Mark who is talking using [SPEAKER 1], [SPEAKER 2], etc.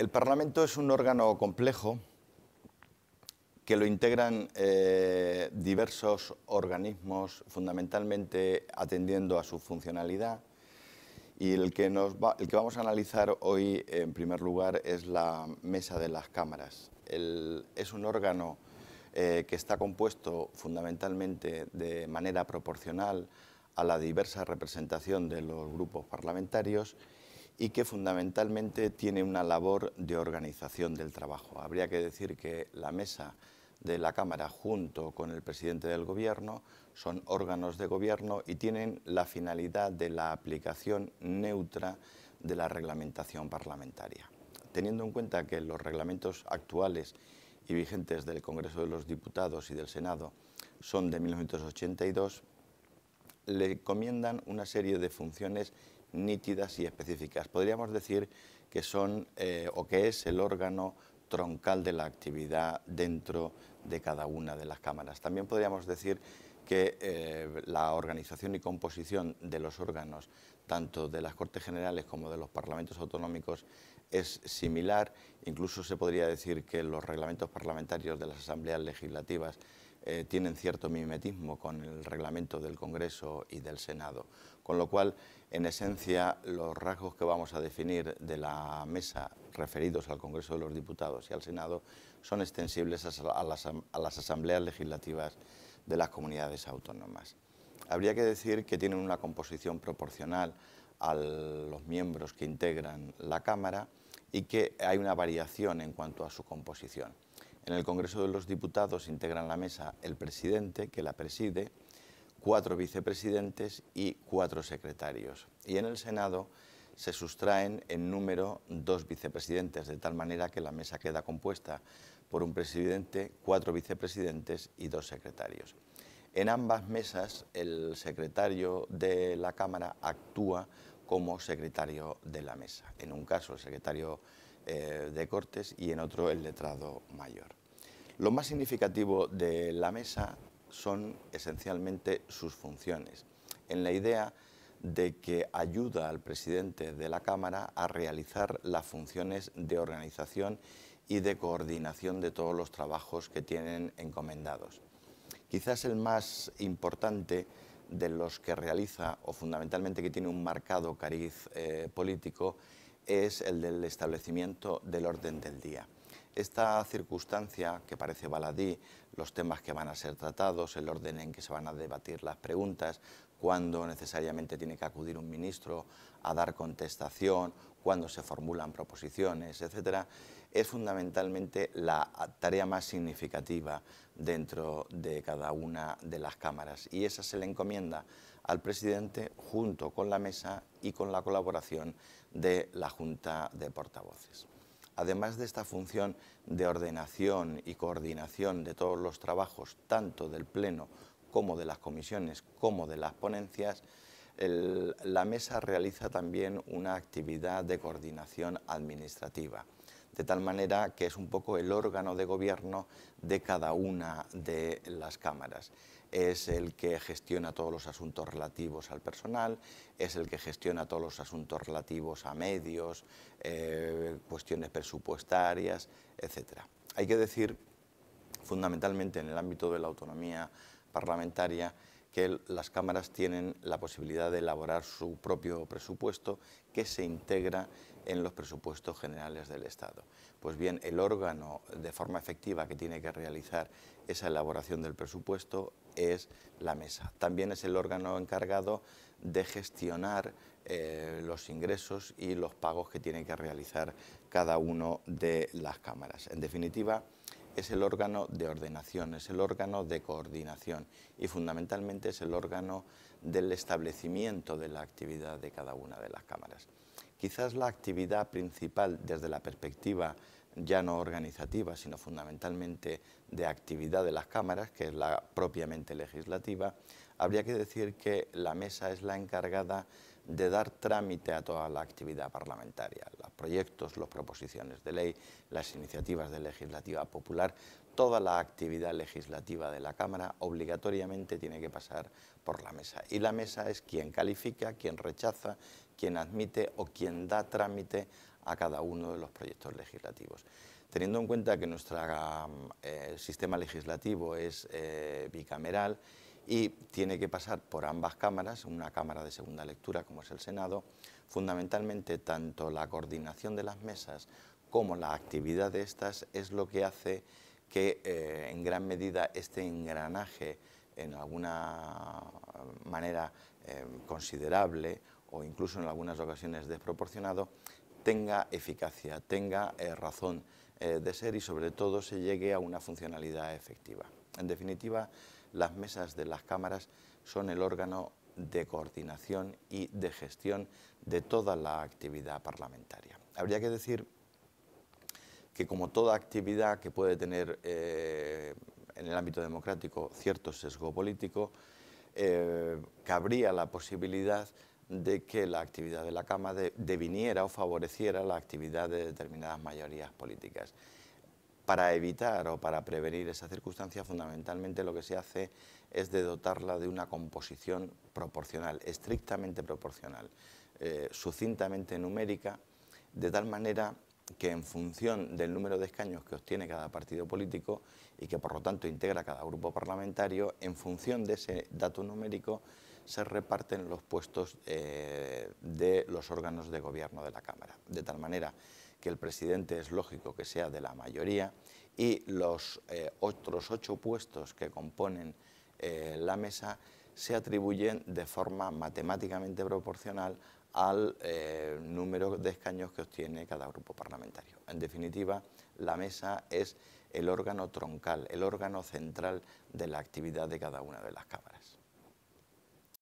[SPEAKER 1] el Parlamento es un órgano complejo que lo integran eh, diversos organismos, fundamentalmente atendiendo a su funcionalidad. Y el que, vamos a analizar hoy, en primer lugar, es la Mesa de las Cámaras. es un órgano eh, que está compuesto fundamentalmente de manera proporcional a la diversa representación de los grupos parlamentarios y que fundamentalmente tiene una labor de organización del trabajo. Habría que decir que la mesa de la Cámara junto con el presidente del Gobierno son órganos de gobierno y tienen la finalidad de la aplicación neutra de la reglamentación parlamentaria. Teniendo en cuenta que los reglamentos actuales y vigentes del Congreso de los Diputados y del Senado son de 1982, le encomiendan una serie de funciones nítidas y específicas. Podríamos decir que son eh, o que es el órgano troncal de la actividad dentro de cada una de las cámaras. También podríamos decir que eh, la organización y composición de los órganos, tanto de las Cortes Generales como de los Parlamentos Autonómicos, es similar. Incluso se podría decir que los reglamentos parlamentarios de las Asambleas Legislativas eh, tienen cierto mimetismo con el reglamento del Congreso y del Senado. Con lo cual, en esencia, los rasgos que vamos a definir de la mesa referidos al Congreso de los Diputados y al Senado son extensibles a las asambleas legislativas de las comunidades autónomas. Habría que decir que tienen una composición proporcional a los miembros que integran la Cámara y que hay una variación en cuanto a su composición en el Congreso de los Diputados integran la mesa el presidente, que la preside, cuatro vicepresidentes y cuatro secretarios. Y en el Senado se sustraen en número dos vicepresidentes, de tal manera que la mesa queda compuesta por un presidente, cuatro vicepresidentes y dos secretarios. En ambas mesas el secretario de la Cámara actúa como secretario de la mesa. En un caso el secretario eh, de Cortes y en otro el letrado mayor. Lo más significativo de la mesa son esencialmente sus funciones, en la idea de que ayuda al presidente de la Cámara a realizar las funciones de organización y de coordinación de todos los trabajos que tienen encomendados. Quizás el más importante de los que realiza, o fundamentalmente que tiene un marcado cariz eh, político, es el del establecimiento del orden del día. Esta circunstancia, que parece baladí, los temas que van a ser tratados, el orden en que se van a debatir las preguntas, cuándo necesariamente tiene que acudir un ministro a dar contestación, cuándo se formulan proposiciones, etc., es fundamentalmente la tarea más significativa dentro de cada una de las cámaras y esa se le encomienda al presidente junto con la mesa y con la colaboración de la Junta de Portavoces además de esta función de ordenación y coordinación de todos los trabajos, tanto del Pleno como de las comisiones, como de las ponencias, la mesa realiza también una actividad de coordinación administrativa de tal manera que es un poco el órgano de gobierno de cada una de las cámaras. Es el que gestiona todos los asuntos relativos al personal, es el que gestiona todos los asuntos relativos a medios, eh, cuestiones presupuestarias, etc. Hay que decir, fundamentalmente en el ámbito de la autonomía parlamentaria, que las cámaras tienen la posibilidad de elaborar su propio presupuesto que se integra en los presupuestos generales del Estado. Pues bien, el órgano de forma efectiva que tiene que realizar esa elaboración del presupuesto es la mesa. También es el órgano encargado de gestionar eh, los ingresos y los pagos que tiene que realizar cada uno de las cámaras. En definitiva, es el órgano de ordenación, es el órgano de coordinación y fundamentalmente es el órgano del establecimiento de la actividad de cada una de las cámaras. Quizás la actividad principal desde la perspectiva ya no organizativa, sino fundamentalmente de actividad de las cámaras, que es la propiamente legislativa, habría que decir que la mesa es la encargada de dar trámite a toda la actividad parlamentaria, los proyectos, las proposiciones de ley, las iniciativas de legislativa popular, toda la actividad legislativa de la Cámara obligatoriamente tiene que pasar por la mesa. Y la mesa es quien califica, quien rechaza, quien admite o quien da trámite a cada uno de los proyectos legislativos. Teniendo en cuenta que nuestro eh, sistema legislativo es eh, bicameral, y tiene que pasar por ambas cámaras, una cámara de segunda lectura como es el Senado, fundamentalmente tanto la coordinación de las mesas como la actividad de estas es lo que hace que eh, en gran medida este engranaje en alguna manera eh, considerable o incluso en algunas ocasiones desproporcionado tenga eficacia, tenga eh, razón de ser y sobre todo se llegue a una funcionalidad efectiva. En definitiva, las mesas de las cámaras son el órgano de coordinación y de gestión de toda la actividad parlamentaria. Habría que decir que como toda actividad que puede tener eh, en el ámbito democrático cierto sesgo político, eh, cabría la posibilidad de que la actividad de la Cámara deviniera o favoreciera la actividad de determinadas mayorías políticas. Para evitar o para prevenir esa circunstancia, fundamentalmente lo que se hace es de dotarla de una composición proporcional, estrictamente proporcional, eh, sucintamente numérica, de tal manera que en función del número de escaños que obtiene cada partido político y que por lo tanto integra cada grupo parlamentario, en función de ese dato numérico se reparten los puestos eh, de los órganos de gobierno de la Cámara. De tal manera que el presidente es lógico que sea de la mayoría y los eh, otros ocho puestos que componen eh, la mesa se atribuyen de forma matemáticamente proporcional al eh, número de escaños que obtiene cada grupo parlamentario. En definitiva, la mesa es el órgano troncal, el órgano central de la actividad de cada una de las cámaras.